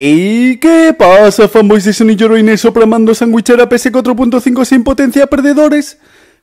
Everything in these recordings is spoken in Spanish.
¿Y qué pasa, fanboys de Sony Lloro soplamando sandwichera PS 4.5 sin potencia perdedores?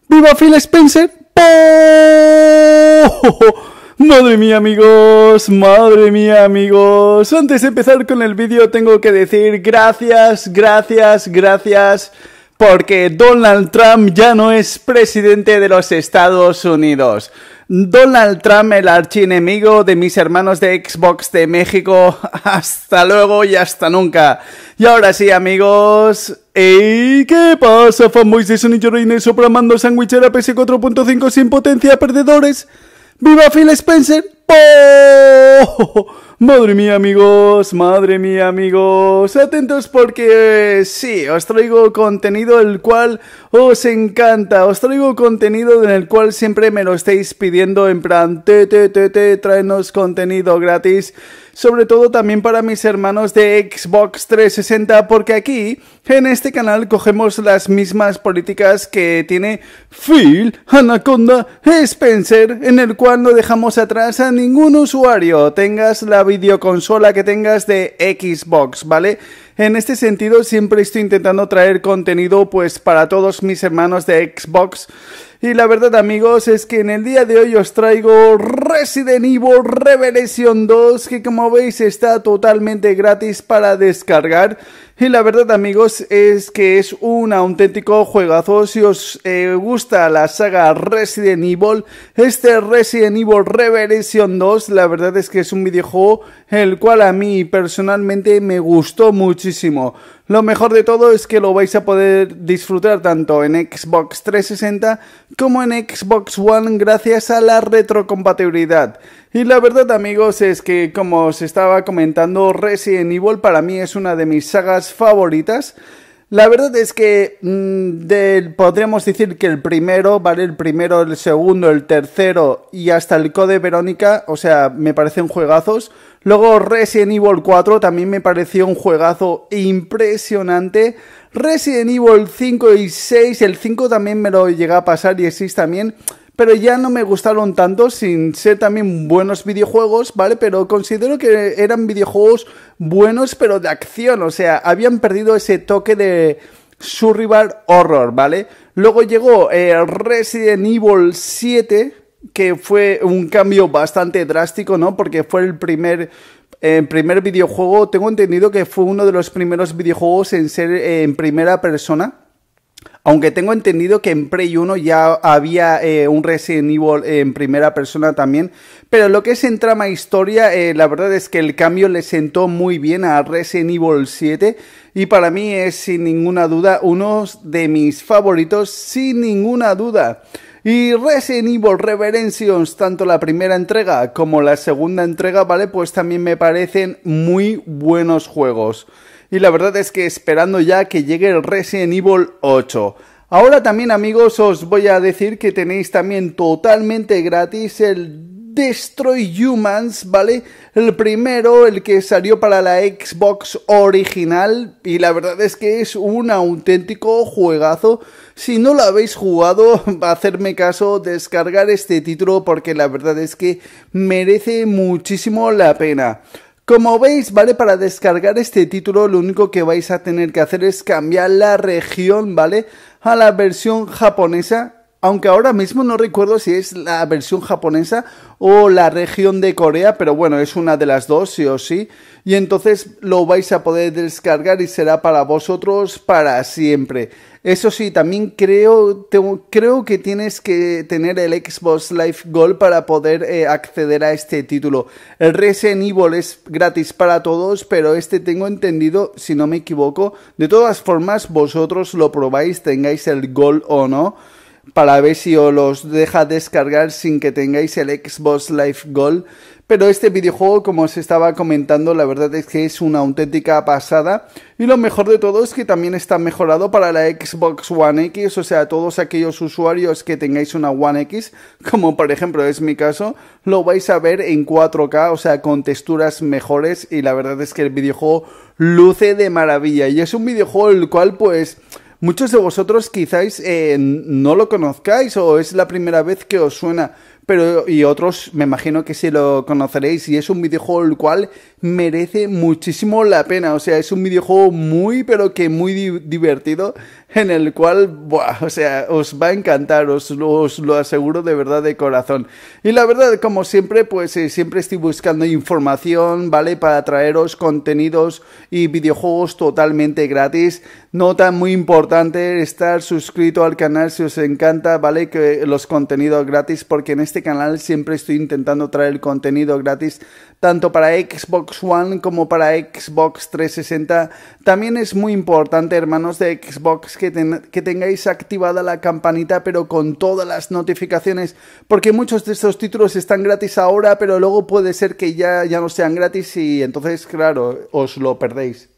¡Viva Phil Spencer! ¡Oh! Madre mía amigos, madre mía amigos. Antes de empezar con el vídeo tengo que decir gracias, gracias, gracias porque Donald Trump ya no es presidente de los Estados Unidos. Donald Trump, el archienemigo de mis hermanos de Xbox de México. Hasta luego y hasta nunca. Y ahora sí, amigos. ¿Y ¿Qué pasa, fanboys de Sony soplando sopramando sándwichera PS4.5 sin potencia, perdedores? ¡Viva Phil Spencer! Madre mía amigos, madre mía amigos, atentos porque sí, os traigo contenido el cual os encanta, os traigo contenido en el cual siempre me lo estáis pidiendo en plan, te, te, te, te, contenido gratis, sobre todo también para mis hermanos de Xbox 360 porque aquí, en este canal, cogemos las mismas políticas que tiene Phil, Anaconda, Spencer, en el cual no dejamos atrás a ningún usuario, tengas la videoconsola que tengas de Xbox, ¿vale? En este sentido siempre estoy intentando traer contenido pues para todos mis hermanos de Xbox. Y la verdad amigos es que en el día de hoy os traigo Resident Evil Revelation 2 que como veis está totalmente gratis para descargar y la verdad amigos es que es un auténtico juegazo. Si os eh, gusta la saga Resident Evil, este Resident Evil Revelation 2, la verdad es que es un videojuego el cual a mí personalmente me gustó muchísimo. Lo mejor de todo es que lo vais a poder disfrutar tanto en Xbox 360 como en Xbox One gracias a la retrocompatibilidad. Y la verdad amigos es que como os estaba comentando Resident Evil para mí es una de mis sagas favoritas. La verdad es que mm, del, podríamos decir que el primero, ¿vale? El primero, el segundo, el tercero y hasta el Code Verónica, o sea, me parecen juegazos. Luego Resident Evil 4 también me pareció un juegazo impresionante. Resident Evil 5 y 6, el 5 también me lo llega a pasar y 6 también pero ya no me gustaron tanto sin ser también buenos videojuegos, ¿vale? Pero considero que eran videojuegos buenos, pero de acción, o sea, habían perdido ese toque de survival horror, ¿vale? Luego llegó eh, Resident Evil 7, que fue un cambio bastante drástico, ¿no? Porque fue el primer eh, primer videojuego, tengo entendido que fue uno de los primeros videojuegos en ser eh, en primera persona. Aunque tengo entendido que en Prey 1 ya había eh, un Resident Evil en primera persona también. Pero lo que es en trama e historia, eh, la verdad es que el cambio le sentó muy bien a Resident Evil 7. Y para mí es sin ninguna duda uno de mis favoritos, sin ninguna duda. Y Resident Evil Reverencions, tanto la primera entrega como la segunda entrega, ¿vale? Pues también me parecen muy buenos juegos. Y la verdad es que esperando ya que llegue el Resident Evil 8. Ahora también amigos os voy a decir que tenéis también totalmente gratis el Destroy Humans, ¿vale? El primero, el que salió para la Xbox original y la verdad es que es un auténtico juegazo. Si no lo habéis jugado, va a hacerme caso, descargar este título porque la verdad es que merece muchísimo la pena. Como veis, ¿vale? Para descargar este título lo único que vais a tener que hacer es cambiar la región, ¿vale? A la versión japonesa aunque ahora mismo no recuerdo si es la versión japonesa o la región de Corea, pero bueno, es una de las dos, sí o sí. Y entonces lo vais a poder descargar y será para vosotros para siempre. Eso sí, también creo, creo que tienes que tener el Xbox Live Gold para poder eh, acceder a este título. El Resident Evil es gratis para todos, pero este tengo entendido, si no me equivoco. De todas formas, vosotros lo probáis, tengáis el Gold o no para ver si os los deja descargar sin que tengáis el Xbox Live Gold. Pero este videojuego, como os estaba comentando, la verdad es que es una auténtica pasada. Y lo mejor de todo es que también está mejorado para la Xbox One X. O sea, todos aquellos usuarios que tengáis una One X, como por ejemplo es mi caso, lo vais a ver en 4K, o sea, con texturas mejores. Y la verdad es que el videojuego luce de maravilla. Y es un videojuego el cual pues... Muchos de vosotros quizás eh, no lo conozcáis o es la primera vez que os suena, pero y otros me imagino que si lo conoceréis y es un videojuego el cual merece muchísimo la pena, o sea, es un videojuego muy pero que muy divertido en el cual, buah, o sea, os va a encantar, os, lo aseguro de verdad de corazón. Y la verdad, como siempre, pues eh, siempre estoy buscando información, ¿vale? Para traeros contenidos y videojuegos totalmente gratis. Nota muy importante estar suscrito al canal si os encanta, ¿vale? Que los contenidos gratis porque en este este canal siempre estoy intentando traer contenido gratis tanto para Xbox One como para Xbox 360. También es muy importante, hermanos de Xbox, que, tengáis activada la campanita pero con todas las notificaciones, porque muchos de estos títulos están gratis ahora, pero luego puede ser que ya, ya no sean gratis y entonces, claro, os lo perdéis.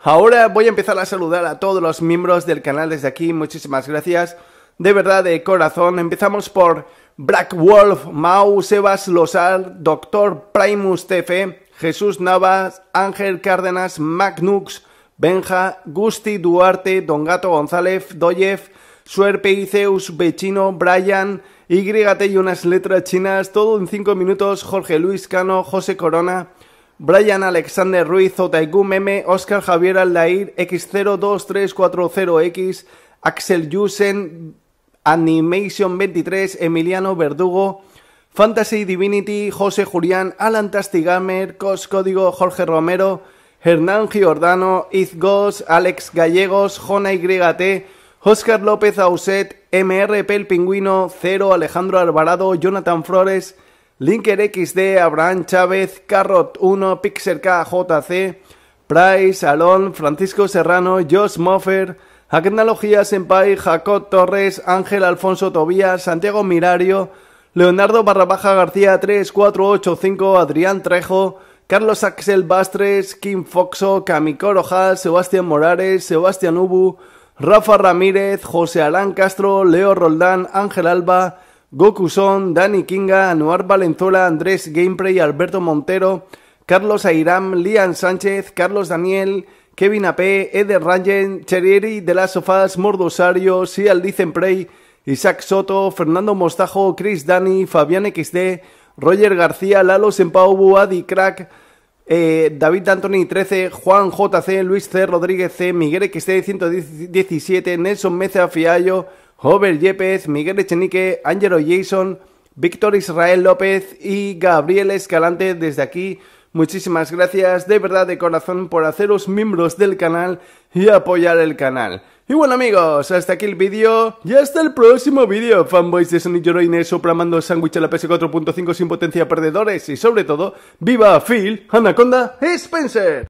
Ahora voy a empezar a saludar a todos los miembros del canal desde aquí. Muchísimas gracias. De verdad, de corazón. Empezamos por Black Wolf, Mau, Sebas Losar, Doctor Primus TF, Jesús Navas, Ángel Cárdenas, Magnux, Benja, Gusti Duarte, Don Gato González, Doyev, Suerpe Zeus, Bechino, Brian, YT y unas letras chinas, todo en 5 minutos, Jorge Luis Cano, José Corona, Brian Alexander Ruiz, Otaigu Meme, Oscar Javier Aldair, X02340X, Axel Yusen, Animation 23, Emiliano Verdugo, Fantasy Divinity, José Julián, Alan Tastigamer, Cos Código, Jorge Romero, Hernán Giordano, Izgos, Alex Gallegos, Jona YT, Oscar López Auset, MRP El Pingüino, Cero, Alejandro Alvarado, Jonathan Flores, Linker XD, Abraham Chávez, Carrot 1, Pixel KJC, Price, Alon, Francisco Serrano, Josh Moffer, en Senpai, Jacob Torres, Ángel Alfonso Tobías, Santiago Mirario, Leonardo Barrabaja García 3485, Adrián Trejo, Carlos Axel Bastres, Kim Foxo, Kamiko rojas, Sebastián Morales, Sebastián Ubu, Rafa Ramírez, José Alán Castro, Leo Roldán, Ángel Alba, Goku Son, Dani Kinga, Anuar Valenzuela, Andrés Gameplay, Alberto Montero, Carlos Airam, Lian Sánchez, Carlos Daniel, Kevin AP, Eder Rangel, Cherieri, de las Sofas, Mordosario, Sial Dicen Isaac Soto, Fernando Mostajo, Chris Dani, Fabián XD, Roger García, Lalo Sempau, Adi Crack, eh, David Anthony 13, Juan JC, Luis C, Rodríguez C, Miguel XD 117, Nelson Meza Fiallo, Robert Yepes, Miguel Echenique, Angelo Jason, Víctor Israel López y Gabriel Escalante desde aquí. Muchísimas gracias de verdad de corazón por haceros miembros del canal y apoyar el canal. Y bueno amigos, hasta aquí el vídeo y hasta el próximo vídeo. Fanboys de Sonic soplando supramando sándwich a la PS4.5 sin potencia perdedores y sobre todo, ¡viva Phil, Anaconda y Spencer!